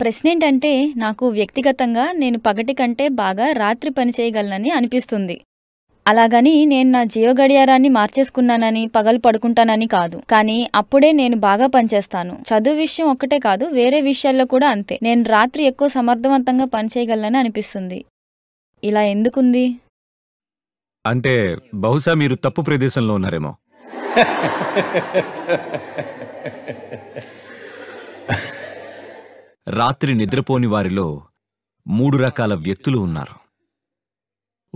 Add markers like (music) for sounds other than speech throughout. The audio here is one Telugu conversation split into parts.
ప్రశ్న ఏంటంటే నాకు వ్యక్తిగతంగా నేను పగటి కంటే బాగా రాత్రి పని చేయగలనని అనిపిస్తుంది అలాగని నేను నా జీవ గడియారాన్ని మార్చేసుకున్నానని పగలు పడుకుంటానని కాదు కానీ అప్పుడే నేను బాగా పనిచేస్తాను చదువు విషయం ఒక్కటే కాదు వేరే విషయాల్లో కూడా అంతే నేను రాత్రి ఎక్కువ సమర్థవంతంగా పనిచేయగలనని అనిపిస్తుంది ఇలా ఎందుకుంది అంటే బహుశా మీరు తప్పు ప్రదేశంలో ఉన్నారేమో (laughs) రాత్రి నిద్రపోని వారిలో మూడు రకాల వ్యక్తులు ఉన్నారు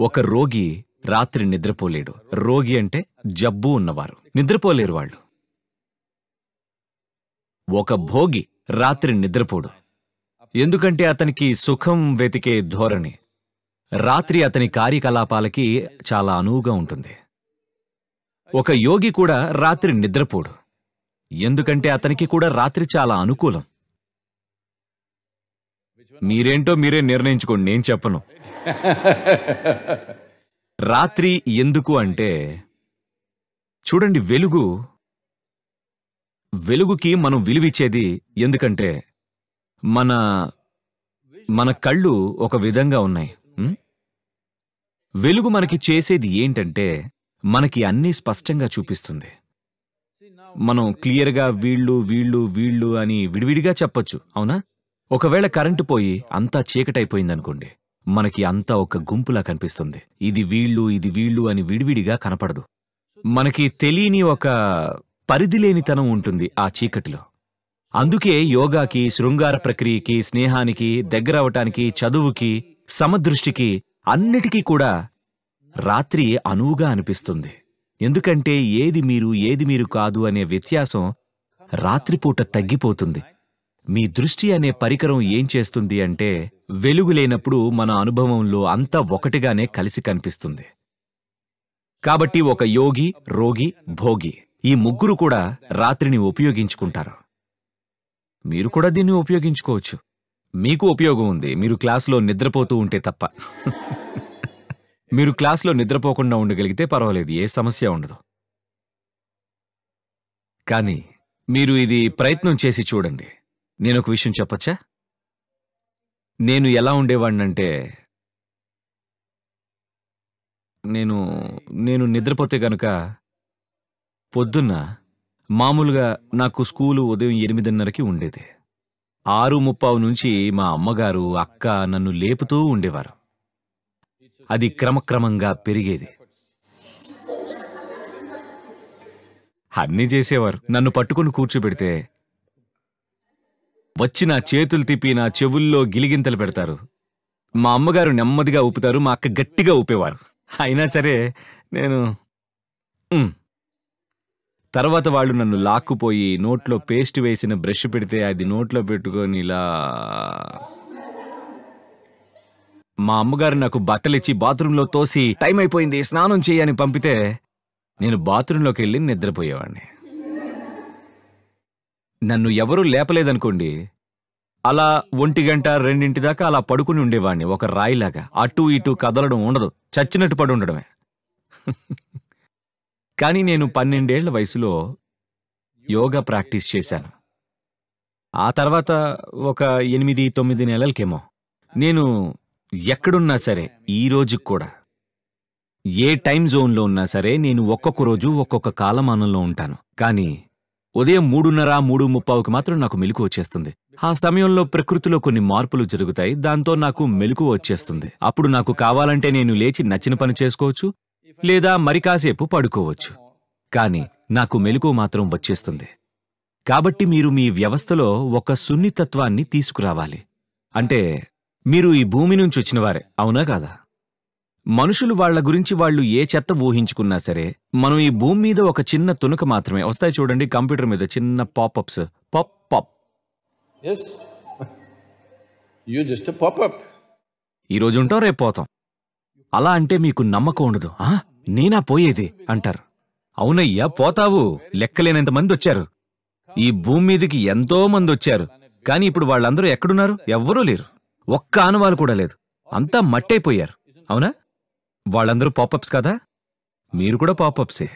ఒక రోగి రాత్రి నిద్రపోలేడు రోగి అంటే జబ్బు ఉన్నవారు నిద్రపోలేరు వాళ్ళు ఒక భోగి రాత్రి నిద్రపోడు ఎందుకంటే అతనికి సుఖం వెతికే ధోరణి రాత్రి అతని కార్యకలాపాలకి చాలా అనువుగా ఉంటుంది ఒక యోగి కూడా రాత్రి నిద్రపోడు ఎందుకంటే అతనికి కూడా రాత్రి చాలా అనుకూలం మీరేంటో మీరే నిర్ణయించుకోండి నేను చెప్పను రాత్రి ఎందుకు అంటే చూడండి వెలుగు వెలుగుకి మనం విలువిచ్చేది ఎందుకంటే మన మన కళ్ళు ఒక విధంగా ఉన్నాయి వెలుగు మనకి చేసేది ఏంటంటే మనకి అన్నీ స్పష్టంగా చూపిస్తుంది మనం క్లియర్గా వీళ్ళు వీళ్ళు వీళ్ళు అని విడివిడిగా చెప్పొచ్చు అవునా ఒకవేళ కరెంటు పోయి అంతా చీకటైపోయిందనుకోండి మనకి అంతా ఒక గుంపులా కనిపిస్తుంది ఇది వీళ్ళు ఇది వీళ్ళు అని విడివిడిగా కనపడదు మనకి తెలియని ఒక పరిధి లేనితనం ఉంటుంది ఆ చీకటిలో అందుకే యోగాకి శృంగార ప్రక్రియకి స్నేహానికి దగ్గరవటానికి చదువుకి సమదృష్టికి అన్నిటికీ కూడా రాత్రి అనువుగా అనిపిస్తుంది ఎందుకంటే ఏది మీరు ఏది మీరు కాదు అనే వ్యత్యాసం రాత్రిపూట తగ్గిపోతుంది మీ దృష్టి అనే పరికరం ఏం చేస్తుంది అంటే వెలుగు లేనప్పుడు మన అనుభవంలో అంతా ఒకటిగానే కలిసి కనిపిస్తుంది కాబట్టి ఒక యోగి రోగి భోగి ఈ ముగ్గురు కూడా రాత్రిని ఉపయోగించుకుంటారు మీరు కూడా దీన్ని ఉపయోగించుకోవచ్చు మీకు ఉపయోగం ఉంది మీరు క్లాస్లో నిద్రపోతూ ఉంటే తప్ప మీరు క్లాస్లో నిద్రపోకుండా ఉండగలిగితే పర్వాలేదు ఏ సమస్య ఉండదు కానీ మీరు ఇది ప్రయత్నం చేసి చూడండి నేను ఒక విషయం చెప్పచ్చా నేను ఎలా ఉండేవాడినంటే నేను నేను నిద్రపోతే గనుక పొద్దున్న మామూలుగా నాకు స్కూలు ఉదయం ఎనిమిదిన్నరకి ఉండేది ఆరు ముప్పావు నుంచి మా అమ్మగారు అక్క నన్ను లేపుతూ ఉండేవారు అది క్రమక్రమంగా పెరిగేది అన్నీ చేసేవారు నన్ను పట్టుకుని కూర్చోబెడితే వచ్చి నా చేతులు తిప్పి నా చెవుల్లో గిలిగింతలు పెడతారు మా అమ్మగారు నెమ్మదిగా ఊపుతారు మా అక్క గట్టిగా ఊపేవారు అయినా సరే నేను తర్వాత వాళ్ళు నన్ను లాక్కుపోయి నోట్లో పేస్ట్ వేసిన బ్రష్ పెడితే అది నోట్లో పెట్టుకొని ఇలా మా అమ్మగారు నాకు బట్టలిచ్చి బాత్రూంలో తోసి టైం అయిపోయింది స్నానం చేయని పంపితే నేను బాత్రూంలోకి వెళ్ళి నిద్రపోయేవాడిని నన్ను ఎవరూ లేపలేదనుకోండి అలా ఒంటి గంట రెండింటి దాకా అలా పడుకుని ఉండేవాణ్ణి ఒక రాయిలాగా అటు ఇటు కదలడం ఉండదు చచ్చినట్టు పడి ఉండడమే (laughs) కానీ నేను పన్నెండేళ్ల వయసులో యోగా ప్రాక్టీస్ చేశాను ఆ తర్వాత ఒక ఎనిమిది తొమ్మిది నెలలకేమో నేను ఎక్కడున్నా సరే ఈ రోజుకు కూడా ఏ టైం జోన్లో ఉన్నా సరే నేను ఒక్కొక్క రోజు ఒక్కొక్క కాలమానంలో ఉంటాను కానీ ఉదయం మూడున్నర మూడు ముప్పావుకి మాత్రం నాకు మెలకు వచ్చేస్తుంది ఆ సమయంలో ప్రకృతిలో కొన్ని మార్పులు జరుగుతాయి దాంతో నాకు మెలకు వచ్చేస్తుంది అప్పుడు నాకు కావాలంటే నేను లేచి నచ్చిన పని చేసుకోవచ్చు లేదా మరి కాసేపు పడుకోవచ్చు కాని నాకు మెలకు మాత్రం వచ్చేస్తుంది కాబట్టి మీరు మీ వ్యవస్థలో ఒక సున్నితత్వాన్ని తీసుకురావాలి అంటే మీరు ఈ భూమి నుంచి వచ్చినవారే అవునా కాదా మనుషులు వాళ్ల గురించి వాళ్ళు ఏ చెత్త ఊహించుకున్నా సరే మనం ఈ భూమి మీద ఒక చిన్న తునుక మాత్రమే వస్తాయి చూడండి కంప్యూటర్ మీద చిన్న పాపప్స్ పప్ పాప్ యూ జస్ట్ పాపప్ ఈరోజు ఉంటాం రేపు పోతాం అలా అంటే మీకు నమ్మకం ఉండదు నేనా పోయేది అంటారు అవునయ్యా పోతావు లెక్కలేనంత మంది వచ్చారు ఈ భూమి మీదకి ఎంతో మంది వచ్చారు కానీ ఇప్పుడు వాళ్ళందరూ ఎక్కడున్నారు ఎవ్వరూ లేరు ఒక్క ఆనవాలు కూడా లేదు అంతా మట్టైపోయారు అవునా వాళ్ళందరూ పాపప్స్ కదా మీరు కూడా పాపప్సే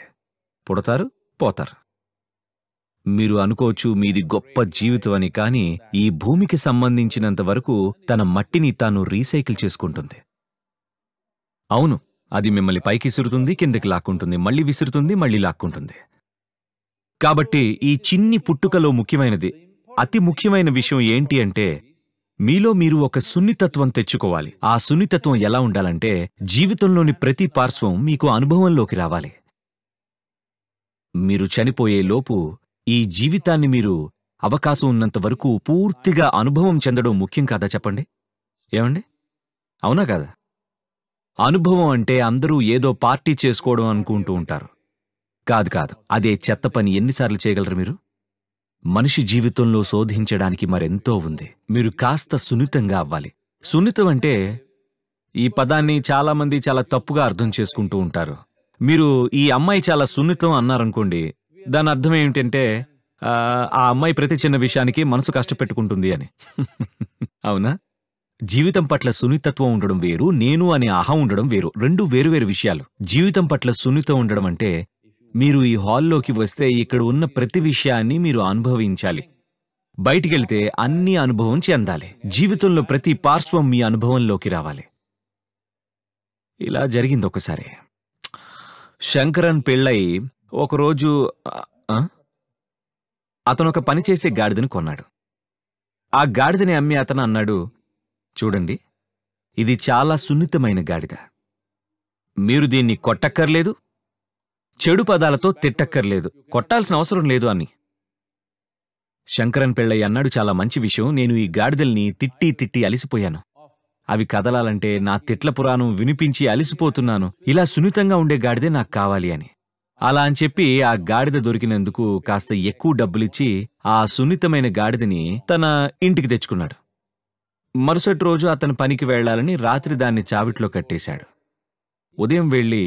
పుడతారు పోతారు మీరు అనుకోవచ్చు మీది గొప్ప జీవితం అని కానీ ఈ భూమికి సంబంధించినంత వరకు తన మట్టిని తాను రీసైకిల్ చేసుకుంటుంది అవును అది మిమ్మల్ని పైకి విసురుతుంది కిందకి లాక్కుంటుంది మళ్ళీ విసురుతుంది మళ్ళీ లాక్కుంటుంది కాబట్టి ఈ చిన్ని పుట్టుకలో ముఖ్యమైనది అతి ముఖ్యమైన విషయం ఏంటి అంటే మీలో మీరు ఒక సున్నితత్వం తెచ్చుకోవాలి ఆ సున్నితత్వం ఎలా ఉండాలంటే జీవితంలోని ప్రతి పార్శ్వం మీకు అనుభవంలోకి రావాలి మీరు చనిపోయే లోపు ఈ జీవితాన్ని మీరు అవకాశం ఉన్నంత వరకు పూర్తిగా అనుభవం చెందడం ముఖ్యం కాదా చెప్పండి ఏమండి అవునా కాదా అనుభవం అంటే అందరూ ఏదో పార్టీ చేసుకోవడం అనుకుంటూ ఉంటారు కాదు కాదు అదే చెత్త పని ఎన్నిసార్లు చేయగలరు మీరు మనిషి జీవితంలో శోధించడానికి మరెంతో ఉంది మీరు కాస్త సున్నితంగా అవ్వాలి సున్నితం అంటే ఈ పదాన్ని చాలామంది చాలా తప్పుగా అర్థం చేసుకుంటూ ఉంటారు మీరు ఈ అమ్మాయి చాలా సున్నితం అన్నారనుకోండి దాని అర్థం ఏమిటంటే ఆ అమ్మాయి ప్రతి చిన్న విషయానికి మనసు కష్టపెట్టుకుంటుంది అని (laughs) అవునా జీవితం పట్ల సున్నితత్వం ఉండడం వేరు నేను అనే అహం ఉండడం వేరు రెండు వేరు వేరు విషయాలు జీవితం పట్ల సున్నితం ఉండడం అంటే మీరు ఈ హాల్లోకి వస్తే ఇక్కడ ఉన్న ప్రతి విషయాన్ని మీరు అనుభవించాలి బయటికెళ్తే అన్ని అనుభవం చెందాలి జీవితంలో ప్రతి పార్శ్వం మీ అనుభవంలోకి రావాలి ఇలా జరిగింది ఒకసారి శంకరన్ పెళ్ళై ఒకరోజు అతను ఒక పని చేసే గాడిదని కొన్నాడు ఆ గాడిదని అమ్మి అతను అన్నాడు చూడండి ఇది చాలా సున్నితమైన గాడిద మీరు దీన్ని కొట్టక్కర్లేదు చెడు పదాలతో తిట్టక్కర్లేదు కొట్టాల్సిన అవసరం లేదు అని శంకరన్ పెళ్ళయ్య అన్నాడు చాలా మంచి విషయం నేను ఈ గాడిదల్ని తిట్టి తిట్టి అలిసిపోయాను అవి కదలాలంటే నా తిట్ల పురాణం వినిపించి అలిసిపోతున్నాను ఇలా సున్నితంగా ఉండే గాడిదే నాకు కావాలి అని అలా అని చెప్పి ఆ గాడిద దొరికినందుకు కాస్త ఎక్కువ డబ్బులిచ్చి ఆ సున్నితమైన గాడిదని తన ఇంటికి తెచ్చుకున్నాడు మరుసటి రోజు అతను పనికి వెళ్లాలని రాత్రి దాన్ని చావిట్లో కట్టేశాడు ఉదయం వెళ్ళి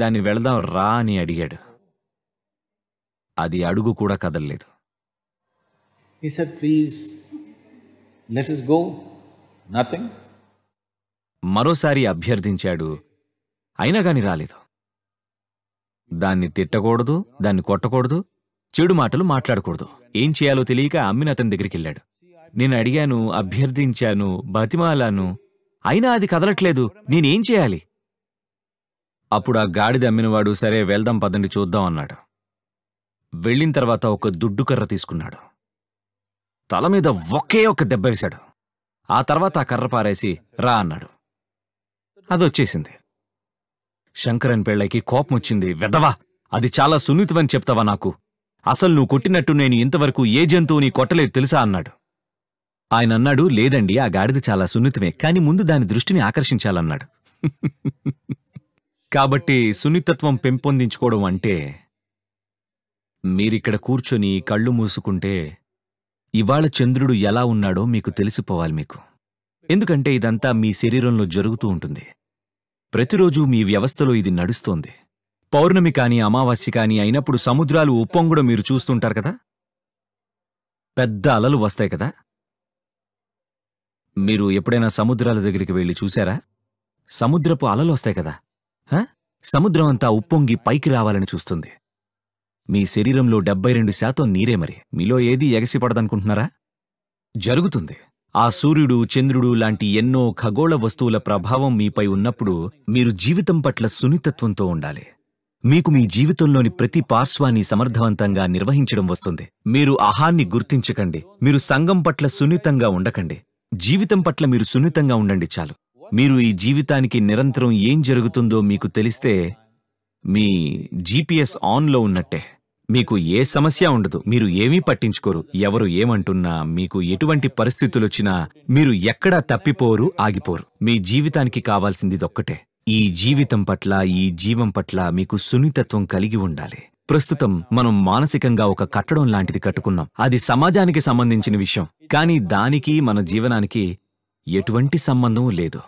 దాన్ని వెళదాం రా అని అడిగాడు అది అడుగు కూడా కదలలేదు మరోసారి అభ్యర్థించాడు అయినా కాని రాలేదు దాన్ని తిట్టకూడదు దాన్ని కొట్టకూడదు చెడు మాటలు మాట్లాడకూడదు ఏం చేయాలో తెలియక అమ్మిన అతని దగ్గరికి వెళ్ళాడు నేను అడిగాను అభ్యర్థించాను బతిమాలాను అయినా అది కదలట్లేదు నేనేం చేయాలి అప్పుడు ఆ గాడిద అమ్మినవాడు సరే వెళ్దాం పదండి చూద్దాం అన్నాడు వెళ్ళిన తర్వాత ఒక దుడ్డుకర్ర కర్ర తీసుకున్నాడు తల మీద ఒకే ఒక దెబ్బ వేశాడు ఆ తర్వాత ఆ కర్ర పారేసి రా అన్నాడు అదొచ్చేసింది శంకరన్ పెళ్ళైకి కోపం వచ్చింది వెదవా అది చాలా సున్నితమని చెప్తావా నాకు అసలు నువ్వు కొట్టినట్టు నేను ఇంతవరకు ఏ జంతువు నీ కొట్టలేదు తెలుసా అన్నాడు ఆయన అన్నాడు లేదండి ఆ గాడిద చాలా సున్నితమే కాని ముందు దాని దృష్టిని ఆకర్షించాలన్నాడు (laughs) కాబట్టి సున్నితత్వం పెంపొందించుకోవడం అంటే మీరిక్కడ కూర్చొని కళ్ళు మూసుకుంటే ఇవాళ చంద్రుడు ఎలా ఉన్నాడో మీకు తెలిసిపోవాలి మీకు ఎందుకంటే ఇదంతా మీ శరీరంలో జరుగుతూ ఉంటుంది ప్రతిరోజు మీ వ్యవస్థలో ఇది నడుస్తోంది పౌర్ణమి కానీ అమావాస్య కానీ అయినప్పుడు సముద్రాలు ఉప్పొంగుడ మీరు చూస్తుంటారు కదా పెద్ద అలలు వస్తాయి కదా మీరు ఎప్పుడైనా సముద్రాల దగ్గరికి వెళ్ళి చూశారా సముద్రపు అలలు వస్తాయి కదా సముద్రం అంతా ఉప్పొంగి పైకి రావాలని చూస్తుంది మీ శరీరంలో డెబ్బై రెండు శాతం నీరే మరి మీలో ఏది ఎగసిపడదనుకుంటున్నారా జరుగుతుంది ఆ సూర్యుడు చంద్రుడు లాంటి ఎన్నో ఖగోళ వస్తువుల ప్రభావం మీపై ఉన్నప్పుడు మీరు జీవితం పట్ల సున్నితత్వంతో ఉండాలి మీకు మీ జీవితంలోని ప్రతి పార్శ్వాన్ని సమర్థవంతంగా నిర్వహించడం వస్తుంది మీరు అహాన్ని గుర్తించకండి మీరు సంఘం పట్ల సున్నితంగా ఉండకండి జీవితం పట్ల మీరు సున్నితంగా ఉండండి చాలు మీరు ఈ జీవితానికి నిరంతరం ఏం జరుగుతుందో మీకు తెలిస్తే మీ జీపీఎస్ ఆన్లో ఉన్నట్టే మీకు ఏ సమస్య ఉండదు మీరు ఏమీ పట్టించుకోరు ఎవరు ఏమంటున్నా మీకు ఎటువంటి పరిస్థితులొచ్చినా మీరు ఎక్కడా తప్పిపోరు ఆగిపోరు మీ జీవితానికి కావాల్సింది ఒక్కటే ఈ జీవితం పట్ల ఈ జీవం పట్ల మీకు సున్నితత్వం కలిగి ఉండాలి ప్రస్తుతం మనం మానసికంగా ఒక కట్టడం లాంటిది కట్టుకున్నాం అది సమాజానికి సంబంధించిన విషయం కానీ దానికి మన జీవనానికి ఎటువంటి సంబంధం లేదు